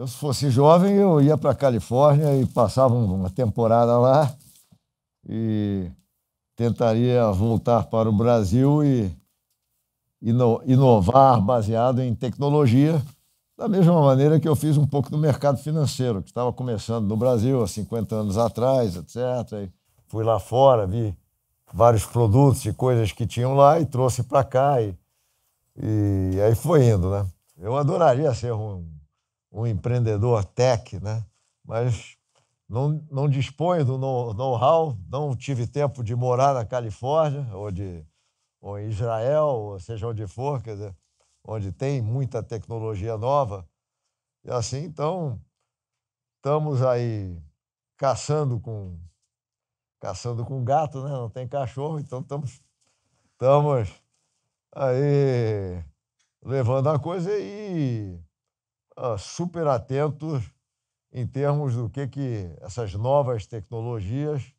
Eu, se fosse jovem, eu ia para a Califórnia e passava uma temporada lá e tentaria voltar para o Brasil e ino inovar baseado em tecnologia, da mesma maneira que eu fiz um pouco no mercado financeiro, que estava começando no Brasil há 50 anos atrás, etc. E fui lá fora, vi vários produtos e coisas que tinham lá e trouxe para cá. E, e aí foi indo, né? Eu adoraria ser um um empreendedor tech, né? mas não, não disponho do know-how, não tive tempo de morar na Califórnia ou, de, ou em Israel, ou seja onde for, quer dizer, onde tem muita tecnologia nova. E assim, então, estamos aí caçando com caçando com gato, né? Não tem cachorro, então estamos estamos aí levando a coisa e ah, super atentos em termos do que, que essas novas tecnologias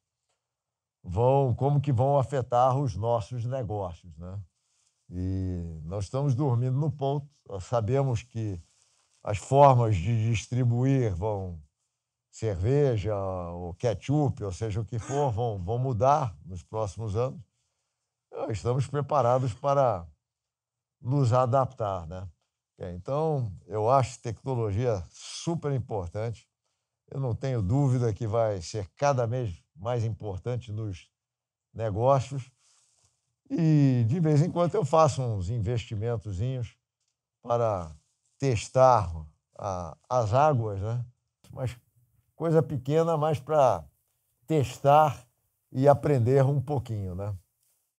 vão, como que vão afetar os nossos negócios, né? E nós estamos dormindo no ponto. Nós sabemos que as formas de distribuir vão cerveja ou ketchup, ou seja o que for, vão, vão mudar nos próximos anos. Estamos preparados para nos adaptar, né? É, então, eu acho tecnologia super importante. Eu não tenho dúvida que vai ser cada vez mais importante nos negócios. E de vez em quando eu faço uns investimentozinhos para testar a, as águas, né? Mas coisa pequena, mas para testar e aprender um pouquinho, né?